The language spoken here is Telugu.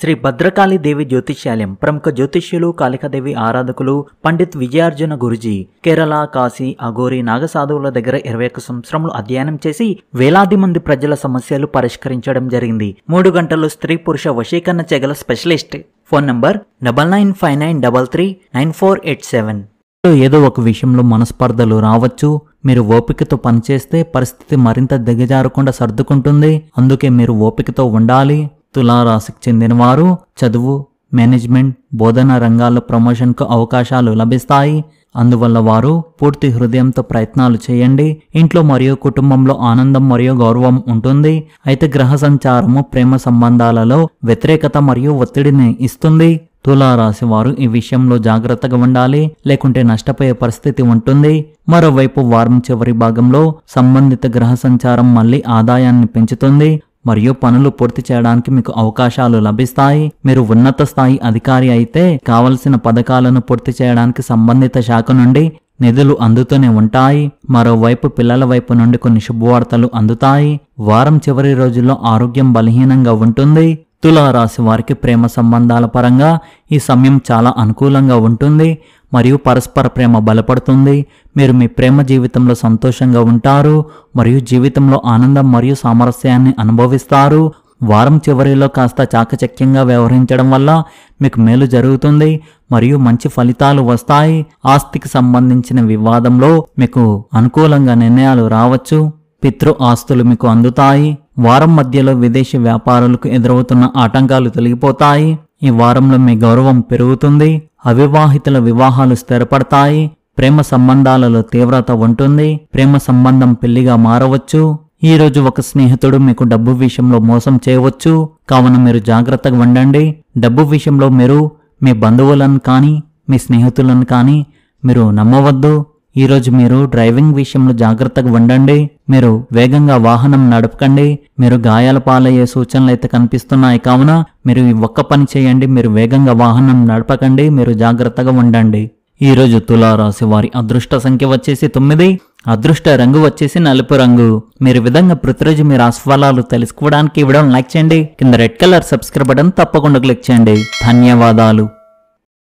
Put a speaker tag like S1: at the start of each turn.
S1: శ్రీ భద్రకాళి దేవి జ్యోతిష్యాలయం ప్రముఖ జ్యోతిష్యులు కాళికాదేవి ఆరాధకులు పండిత్ విజయార్జున గురుజీ కేరళ కాశీ అఘోరి నాగసాధువుల దగ్గర ఇరవై ఒక్క సంవత్సరములు అధ్యయనం చేసి వేలాది మంది ప్రజల సమస్యలు పరిష్కరించడం జరిగింది మూడు గంటలు స్త్రీ పురుష వశీకరణ చెగల specialist phone number double nine five nine double three nine four eight seven ఏదో ఒక విషయంలో మనస్పర్ధలు రావచ్చు మీరు ఓపికతో పనిచేస్తే పరిస్థితి మరింత దిగజారకుండా సర్దుకుంటుంది అందుకే మీరు ఓపికతో ఉండాలి తులారాశికి చెందినవారు చదువు మేనేజ్మెంట్ బోధన రంగాల్లో ప్రమోషన్కు అవకాశాలు లభిస్తాయి అందువల్ల వారు పూర్తి హృదయంతో ప్రయత్నాలు చేయండి ఇంట్లో మరియు కుటుంబంలో ఆనందం మరియు గౌరవం ఉంటుంది అయితే గ్రహ సంచారము ప్రేమ సంబంధాలలో వ్యతిరేకత మరియు ఒత్తిడిని ఇస్తుంది తులారాశి వారు ఈ విషయంలో జాగ్రత్తగా ఉండాలి లేకుంటే నష్టపోయే పరిస్థితి ఉంటుంది మరోవైపు వారం చివరి భాగంలో సంబంధిత గ్రహ సంచారం మళ్ళీ ఆదాయాన్ని పెంచుతుంది మరియు పనులు పూర్తి చేయడానికి మీకు అవకాశాలు లభిస్తాయి మీరు ఉన్నత స్థాయి అధికారి అయితే కావలసిన పథకాలను పూర్తి చేయడానికి సంబంధిత శాఖ నుండి నిధులు అందుతూనే ఉంటాయి మరోవైపు పిల్లల వైపు నుండి కొన్ని శుభవార్తలు అందుతాయి వారం చివరి రోజుల్లో ఆరోగ్యం బలహీనంగా ఉంటుంది తులారాశి వారికి ప్రేమ సంబంధాల పరంగా ఈ సమయం చాలా అనుకూలంగా ఉంటుంది మరియు పరస్పర ప్రేమ బలపడుతుంది మీరు మీ ప్రేమ జీవితంలో సంతోషంగా ఉంటారు మరియు జీవితంలో ఆనందం మరియు సామరస్యాన్ని అనుభవిస్తారు వారం చివరిలో కాస్త చాకచక్యంగా వ్యవహరించడం వల్ల మీకు మేలు జరుగుతుంది మరియు మంచి ఫలితాలు వస్తాయి ఆస్తికి సంబంధించిన వివాదంలో మీకు అనుకూలంగా నిర్ణయాలు రావచ్చు పితృ ఆస్తులు మీకు అందుతాయి వారం మధ్యలో విదేశీ వ్యాపారాలకు ఎదురవుతున్న ఆటంకాలు తొలగిపోతాయి ఈ వారంలో మీ గౌరవం పెరుగుతుంది అవివాహితుల వివాహాలు స్థిరపడతాయి ప్రేమ సంబంధాలలో తీవ్రత ఉంటుంది ప్రేమ సంబంధం పెళ్లిగా మారవచ్చు ఈ రోజు ఒక స్నేహితుడు మీకు డబ్బు విషయంలో మోసం చేయవచ్చు కావున మీరు జాగ్రత్తగా ఉండండి డబ్బు విషయంలో మీరు మీ బంధువులను కానీ మీ స్నేహితులను కానీ మీరు నమ్మవద్దు ఈరోజు మీరు డ్రైవింగ్ విషయంలో జాగ్రత్తగా ఉండండి మీరు వేగంగా వాహనం నడపకండి మీరు గాయాల పాలయ్యే సూచనలు అయితే కనిపిస్తున్నాయి కావున మీరు ఈ ఒక్క పని చేయండి మీరు వేగంగా వాహనం నడపకండి మీరు జాగ్రత్తగా ఉండండి ఈరోజు తులారాశి వారి అదృష్ట సంఖ్య వచ్చేసి తొమ్మిది అదృష్ట రంగు వచ్చేసి నలుపు రంగు మీరు విధంగా ప్రతిరోజు మీరు ఆస్ఫలాలు తెలుసుకోవడానికి ఇవ్వడం లైక్ చేయండి కింద రెడ్ కలర్ సబ్స్క్రైబ్ బటన్ తప్పకుండా క్లిక్ చేయండి ధన్యవాదాలు